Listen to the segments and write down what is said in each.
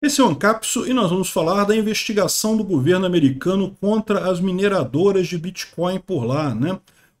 Esse é o Ancapso e nós vamos falar da investigação do governo americano contra as mineradoras de Bitcoin por lá. Né?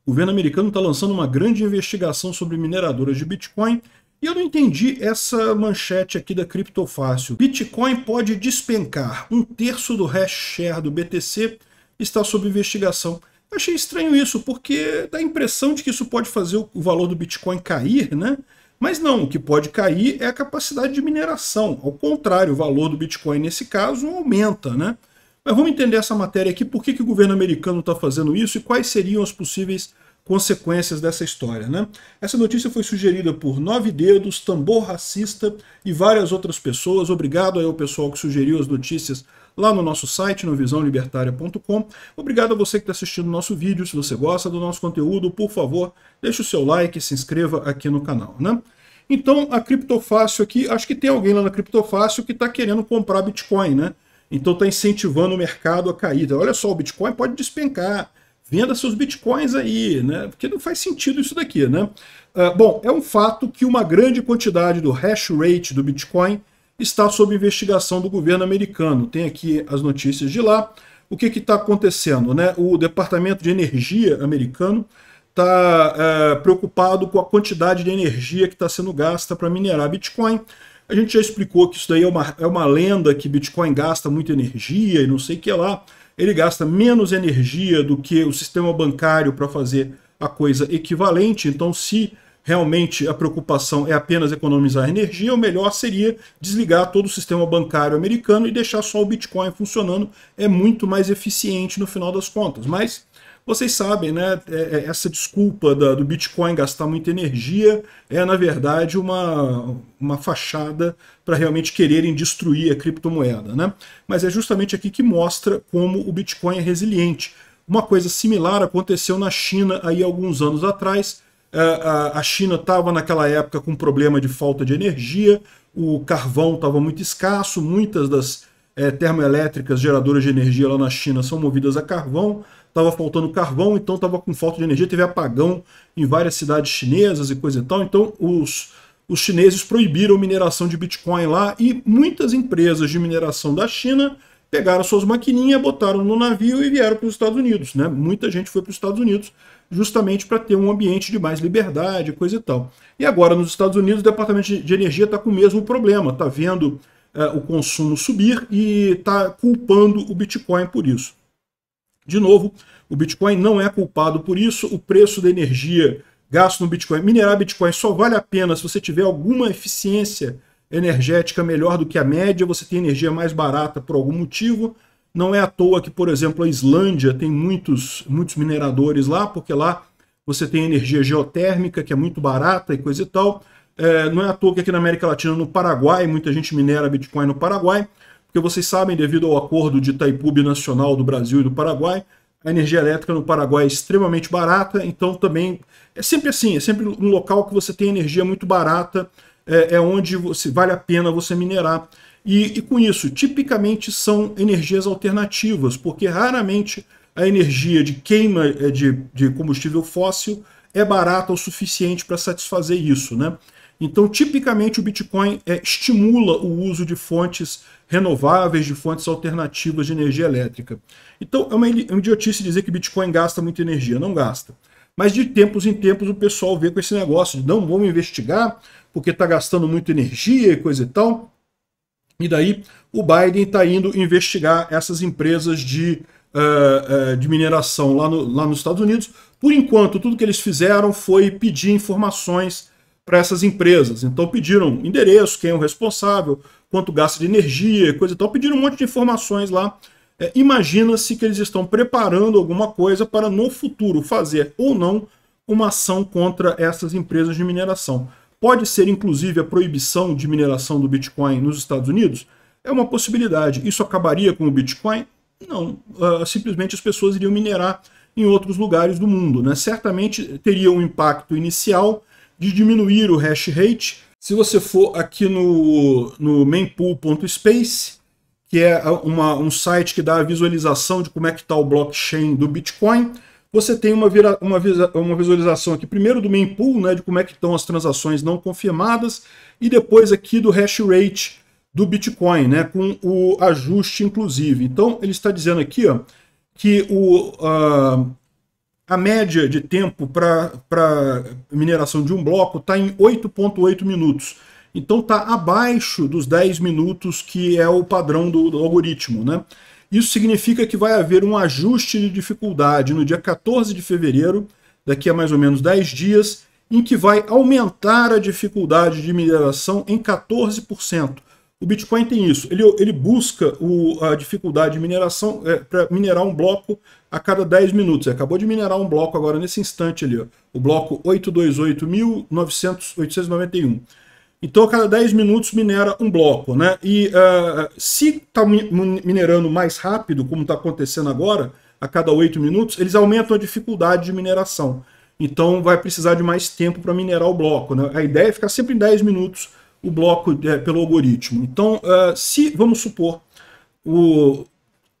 O governo americano está lançando uma grande investigação sobre mineradoras de Bitcoin e eu não entendi essa manchete aqui da Criptofácil. Bitcoin pode despencar. Um terço do hash share do BTC está sob investigação. achei estranho isso, porque dá a impressão de que isso pode fazer o valor do Bitcoin cair, né? Mas não, o que pode cair é a capacidade de mineração. Ao contrário, o valor do Bitcoin nesse caso aumenta, né? Mas vamos entender essa matéria aqui, por que, que o governo americano está fazendo isso e quais seriam as possíveis consequências dessa história, né? Essa notícia foi sugerida por Nove Dedos, Tambor Racista e várias outras pessoas. Obrigado aí ao pessoal que sugeriu as notícias lá no nosso site, no visãolibertaria.com. Obrigado a você que está assistindo o nosso vídeo. Se você gosta do nosso conteúdo, por favor, deixe o seu like, se inscreva aqui no canal. Né? Então, a Criptofácil aqui, acho que tem alguém lá na Criptofácil que está querendo comprar Bitcoin, né? Então está incentivando o mercado a cair. Então, olha só, o Bitcoin pode despencar. Venda seus bitcoins aí, né? Porque não faz sentido isso daqui, né? Uh, bom, é um fato que uma grande quantidade do hash rate do Bitcoin está sob investigação do governo americano. Tem aqui as notícias de lá. O que está acontecendo? Né? O Departamento de Energia americano está é, preocupado com a quantidade de energia que está sendo gasta para minerar Bitcoin. A gente já explicou que isso daí é uma, é uma lenda, que Bitcoin gasta muita energia e não sei o que lá. Ele gasta menos energia do que o sistema bancário para fazer a coisa equivalente. Então, se realmente a preocupação é apenas economizar energia, o melhor seria desligar todo o sistema bancário americano e deixar só o Bitcoin funcionando. É muito mais eficiente no final das contas. Mas vocês sabem, né? É, é, essa desculpa do Bitcoin gastar muita energia é, na verdade, uma, uma fachada para realmente quererem destruir a criptomoeda, né? Mas é justamente aqui que mostra como o Bitcoin é resiliente. Uma coisa similar aconteceu na China aí alguns anos atrás, é, a China estava naquela época com problema de falta de energia, o carvão estava muito escasso, muitas das é, termoelétricas geradoras de energia lá na China são movidas a carvão, estava faltando carvão, então estava com falta de energia, teve apagão em várias cidades chinesas e coisa e tal, então os, os chineses proibiram mineração de Bitcoin lá e muitas empresas de mineração da China pegaram suas maquininhas, botaram no navio e vieram para os Estados Unidos. Né? Muita gente foi para os Estados Unidos justamente para ter um ambiente de mais liberdade, coisa e tal. E agora, nos Estados Unidos, o Departamento de Energia está com o mesmo problema, está vendo é, o consumo subir e está culpando o Bitcoin por isso. De novo, o Bitcoin não é culpado por isso, o preço da energia gasto no Bitcoin, minerar Bitcoin só vale a pena se você tiver alguma eficiência energética melhor do que a média, você tem energia mais barata por algum motivo, não é à toa que, por exemplo, a Islândia tem muitos, muitos mineradores lá, porque lá você tem energia geotérmica, que é muito barata e coisa e tal. É, não é à toa que aqui na América Latina, no Paraguai, muita gente minera Bitcoin no Paraguai, porque vocês sabem, devido ao acordo de Itaipu Nacional do Brasil e do Paraguai, a energia elétrica no Paraguai é extremamente barata, então também é sempre assim, é sempre um local que você tem energia muito barata, é, é onde você, vale a pena você minerar. E, e com isso, tipicamente são energias alternativas, porque raramente a energia de queima é, de, de combustível fóssil é barata o suficiente para satisfazer isso. Né? Então, tipicamente, o Bitcoin é, estimula o uso de fontes renováveis, de fontes alternativas de energia elétrica. Então, é uma, é idiotice dizer que Bitcoin gasta muita energia. Não gasta. Mas de tempos em tempos o pessoal vê com esse negócio de não vamos investigar porque está gastando muita energia e coisa e tal. E daí o Biden está indo investigar essas empresas de, uh, uh, de mineração lá, no, lá nos Estados Unidos. Por enquanto, tudo que eles fizeram foi pedir informações para essas empresas. Então pediram endereço, quem é o responsável, quanto gasta de energia, coisa e tal. Pediram um monte de informações lá. É, Imagina-se que eles estão preparando alguma coisa para no futuro fazer ou não uma ação contra essas empresas de mineração. Pode ser, inclusive, a proibição de mineração do Bitcoin nos Estados Unidos? É uma possibilidade. Isso acabaria com o Bitcoin? Não. Uh, simplesmente as pessoas iriam minerar em outros lugares do mundo. Né? Certamente teria um impacto inicial de diminuir o hash rate. Se você for aqui no, no mempool.space, que é uma, um site que dá a visualização de como é que está o blockchain do Bitcoin, você tem uma, vira, uma, uma visualização aqui, primeiro do mempool, né, de como é que estão as transações não confirmadas, e depois aqui do hash rate do Bitcoin, né, com o ajuste inclusive. Então, ele está dizendo aqui ó, que o, uh, a média de tempo para mineração de um bloco está em 8,8 minutos. Então está abaixo dos 10 minutos que é o padrão do, do algoritmo. Né? Isso significa que vai haver um ajuste de dificuldade no dia 14 de fevereiro, daqui a mais ou menos 10 dias, em que vai aumentar a dificuldade de mineração em 14%. O Bitcoin tem isso, ele, ele busca o, a dificuldade de mineração é, para minerar um bloco a cada 10 minutos. Ele acabou de minerar um bloco agora nesse instante ali, ó, o bloco 828.891. Então, a cada 10 minutos minera um bloco. Né? E uh, se está minerando mais rápido, como está acontecendo agora, a cada 8 minutos, eles aumentam a dificuldade de mineração. Então, vai precisar de mais tempo para minerar o bloco. Né? A ideia é ficar sempre em 10 minutos o bloco é, pelo algoritmo. Então, uh, se, vamos supor, o,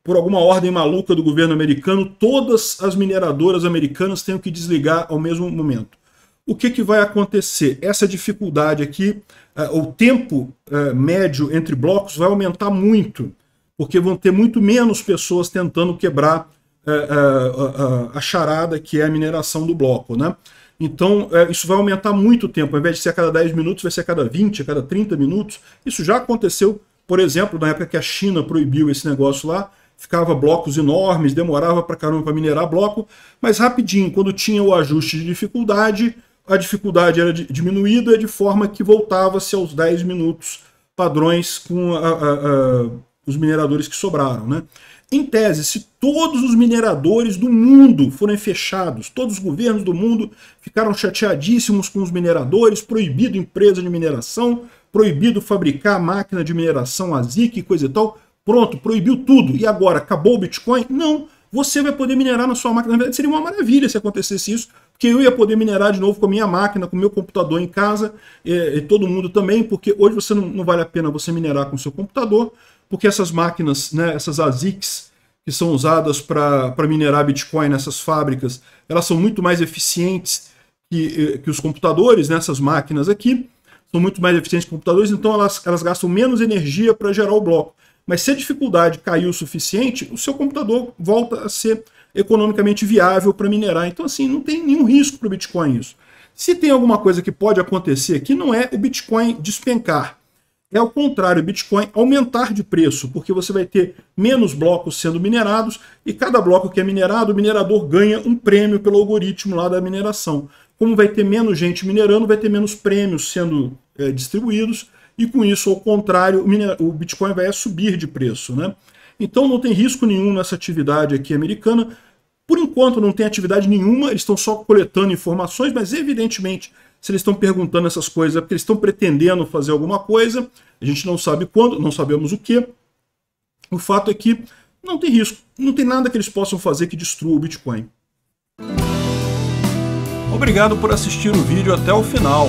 por alguma ordem maluca do governo americano, todas as mineradoras americanas tenham que desligar ao mesmo momento o que, que vai acontecer? Essa dificuldade aqui, eh, o tempo eh, médio entre blocos vai aumentar muito, porque vão ter muito menos pessoas tentando quebrar eh, a charada que é a mineração do bloco. Né? Então, isso vai aumentar muito o tempo. Ao invés de ser a cada 10 minutos, vai ser a cada 20, a cada 30 minutos. Isso já aconteceu, por exemplo, na época que a China proibiu esse negócio lá, ficava blocos enormes, demorava para caramba para minerar bloco, mas rapidinho, quando tinha o ajuste de dificuldade, a dificuldade era diminuída de forma que voltava-se aos 10 minutos padrões com a, a, a, os mineradores que sobraram. Né? Em tese, se todos os mineradores do mundo forem fechados, todos os governos do mundo ficaram chateadíssimos com os mineradores, proibido empresa de mineração, proibido fabricar máquina de mineração, a ZIC, coisa e tal, pronto, proibiu tudo. E agora, acabou o Bitcoin? Não, você vai poder minerar na sua máquina. Na verdade, seria uma maravilha se acontecesse isso, que eu ia poder minerar de novo com a minha máquina, com o meu computador em casa, e, e todo mundo também, porque hoje você não, não, vale a pena você minerar com o seu computador, porque essas máquinas, né, essas ASICs, que são usadas para minerar Bitcoin nessas fábricas, elas são muito mais eficientes que, eh, que os computadores, nessas né, máquinas aqui, são muito mais eficientes que computadores, então elas, elas gastam menos energia para gerar o bloco. Mas se a dificuldade caiu o suficiente, o seu computador volta a ser economicamente viável para minerar. Então, assim, não tem nenhum risco para o Bitcoin isso. Se tem alguma coisa que pode acontecer aqui, não é o Bitcoin despencar. É o contrário, o Bitcoin aumentar de preço, porque você vai ter menos blocos sendo minerados e cada bloco que é minerado, o minerador ganha um prêmio pelo algoritmo lá da mineração. Como vai ter menos gente minerando, vai ter menos prêmios sendo é, distribuídos e com isso, ao contrário, o Bitcoin vai subir de preço. Né? Então não tem risco nenhum nessa atividade aqui americana. Por enquanto não tem atividade nenhuma, eles estão só coletando informações, mas evidentemente, se eles estão perguntando essas coisas, é porque eles estão pretendendo fazer alguma coisa, a gente não sabe quando, não sabemos o que. O fato é que não tem risco, não tem nada que eles possam fazer que destrua o Bitcoin. Obrigado por assistir o vídeo até o final.